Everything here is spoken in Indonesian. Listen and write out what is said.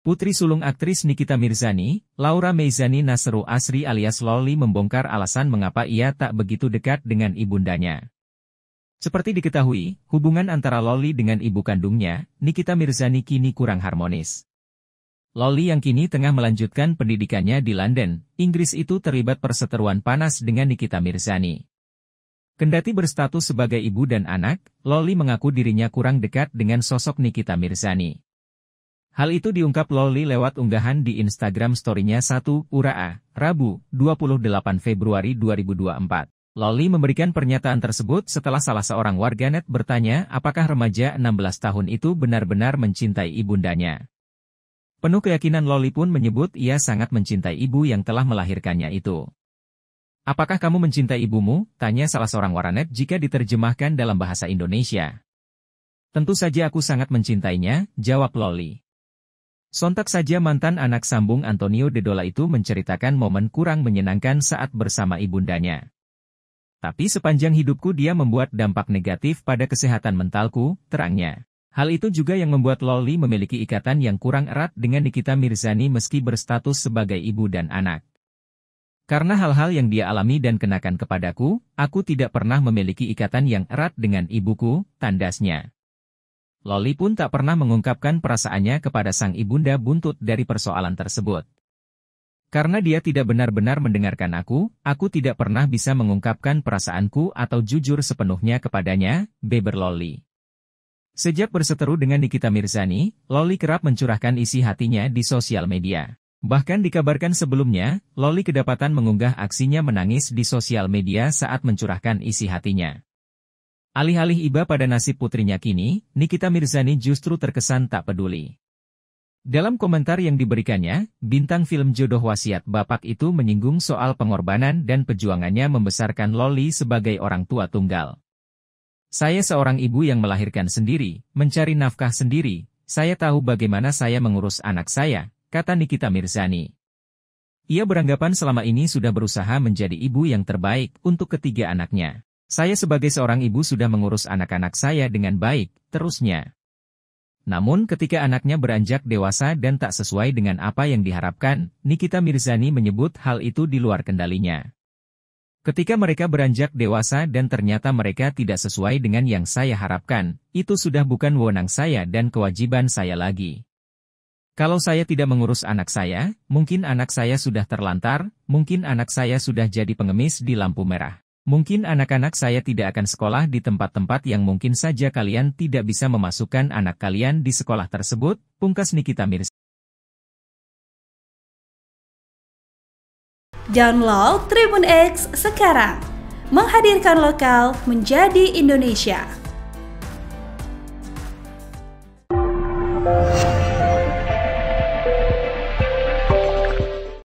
Putri sulung aktris Nikita Mirzani, Laura Meizani Nasru Asri alias Loli membongkar alasan mengapa ia tak begitu dekat dengan ibundanya. Seperti diketahui, hubungan antara Loli dengan ibu kandungnya, Nikita Mirzani kini kurang harmonis. Loli yang kini tengah melanjutkan pendidikannya di London, Inggris itu terlibat perseteruan panas dengan Nikita Mirzani. Kendati berstatus sebagai ibu dan anak, Loli mengaku dirinya kurang dekat dengan sosok Nikita Mirzani. Hal itu diungkap Loli lewat unggahan di Instagram story-nya 1 Uraa, Rabu, 28 Februari 2024. Loli memberikan pernyataan tersebut setelah salah seorang warganet bertanya apakah remaja 16 tahun itu benar-benar mencintai ibundanya. Penuh keyakinan Loli pun menyebut ia sangat mencintai ibu yang telah melahirkannya itu. Apakah kamu mencintai ibumu? Tanya salah seorang warganet jika diterjemahkan dalam bahasa Indonesia. Tentu saja aku sangat mencintainya, jawab Loli. Sontak saja mantan anak sambung Antonio De Dola itu menceritakan momen kurang menyenangkan saat bersama ibundanya. Tapi sepanjang hidupku dia membuat dampak negatif pada kesehatan mentalku, terangnya. Hal itu juga yang membuat Loli memiliki ikatan yang kurang erat dengan Nikita Mirzani meski berstatus sebagai ibu dan anak. Karena hal-hal yang dia alami dan kenakan kepadaku, aku tidak pernah memiliki ikatan yang erat dengan ibuku, tandasnya. Loli pun tak pernah mengungkapkan perasaannya kepada sang ibunda buntut dari persoalan tersebut. Karena dia tidak benar-benar mendengarkan aku, aku tidak pernah bisa mengungkapkan perasaanku atau jujur sepenuhnya kepadanya, beber Loli. Sejak berseteru dengan Nikita Mirzani, Loli kerap mencurahkan isi hatinya di sosial media. Bahkan dikabarkan sebelumnya, Loli kedapatan mengunggah aksinya menangis di sosial media saat mencurahkan isi hatinya. Alih-alih iba pada nasib putrinya kini, Nikita Mirzani justru terkesan tak peduli. Dalam komentar yang diberikannya, bintang film jodoh wasiat bapak itu menyinggung soal pengorbanan dan pejuangannya membesarkan Loli sebagai orang tua tunggal. Saya seorang ibu yang melahirkan sendiri, mencari nafkah sendiri, saya tahu bagaimana saya mengurus anak saya, kata Nikita Mirzani. Ia beranggapan selama ini sudah berusaha menjadi ibu yang terbaik untuk ketiga anaknya. Saya sebagai seorang ibu sudah mengurus anak-anak saya dengan baik, terusnya. Namun ketika anaknya beranjak dewasa dan tak sesuai dengan apa yang diharapkan, Nikita Mirzani menyebut hal itu di luar kendalinya. Ketika mereka beranjak dewasa dan ternyata mereka tidak sesuai dengan yang saya harapkan, itu sudah bukan wewenang saya dan kewajiban saya lagi. Kalau saya tidak mengurus anak saya, mungkin anak saya sudah terlantar, mungkin anak saya sudah jadi pengemis di lampu merah. Mungkin anak-anak saya tidak akan sekolah di tempat-tempat yang mungkin saja kalian tidak bisa memasukkan anak kalian di sekolah tersebut, pungkas Nikita Mirza. Download Tribun X sekarang. Menghadirkan lokal menjadi Indonesia.